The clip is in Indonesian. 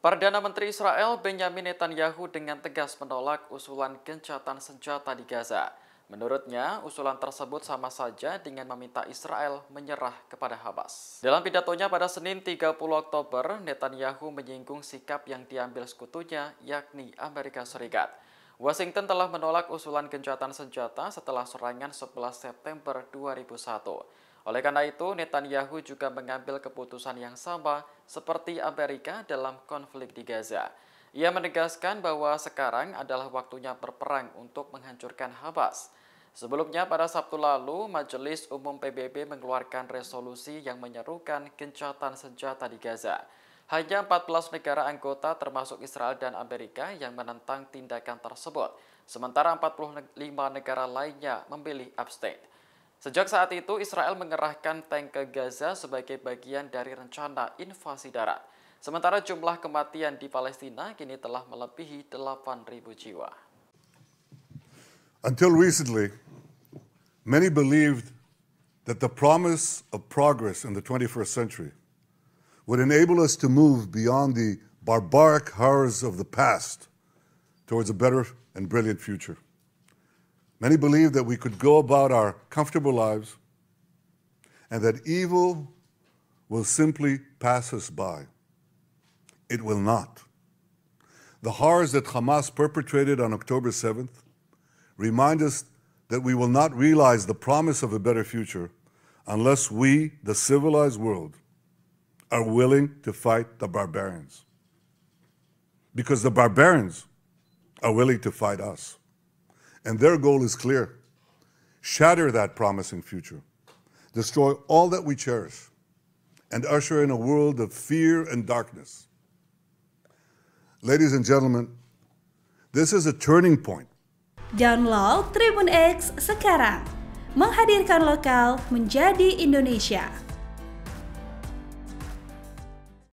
Perdana Menteri Israel Benjamin Netanyahu dengan tegas menolak usulan gencatan senjata di Gaza. Menurutnya, usulan tersebut sama saja dengan meminta Israel menyerah kepada Hamas. Dalam pidatonya pada Senin 30 Oktober, Netanyahu menyinggung sikap yang diambil sekutunya, yakni Amerika Serikat. Washington telah menolak usulan gencatan senjata setelah serangan 11 September 2001. Oleh karena itu, Netanyahu juga mengambil keputusan yang sama seperti Amerika dalam konflik di Gaza. Ia menegaskan bahwa sekarang adalah waktunya berperang untuk menghancurkan Hamas. Sebelumnya pada Sabtu lalu, Majelis Umum PBB mengeluarkan resolusi yang menyerukan gencatan senjata di Gaza. Hanya 14 negara anggota termasuk Israel dan Amerika yang menentang tindakan tersebut, sementara 45 negara lainnya memilih abstain. Sejak saat itu, Israel mengerahkan tank ke Gaza sebagai bagian dari rencana invasi darat. Sementara jumlah kematian di Palestina kini telah melebihi 8.000 jiwa. Until recently, many believed that the promise of progress in the 21st century would enable us to move beyond the barbaric horrors of the past towards a better and brilliant future. Many believed that we could go about our comfortable lives and that evil will simply pass us by. It will not. The horrors that Hamas perpetrated on October 7th remind us that we will not realize the promise of a better future unless we, the civilized world, are willing to fight the barbarians. Because the barbarians are willing to fight us. And their goal is clear shatter that promising future, destroy all that we cherish, and usher in a world of fear and darkness. Ladies and gentlemen, this is a turning point. Download Tribun X sekarang, menghadirkan lokal menjadi Indonesia.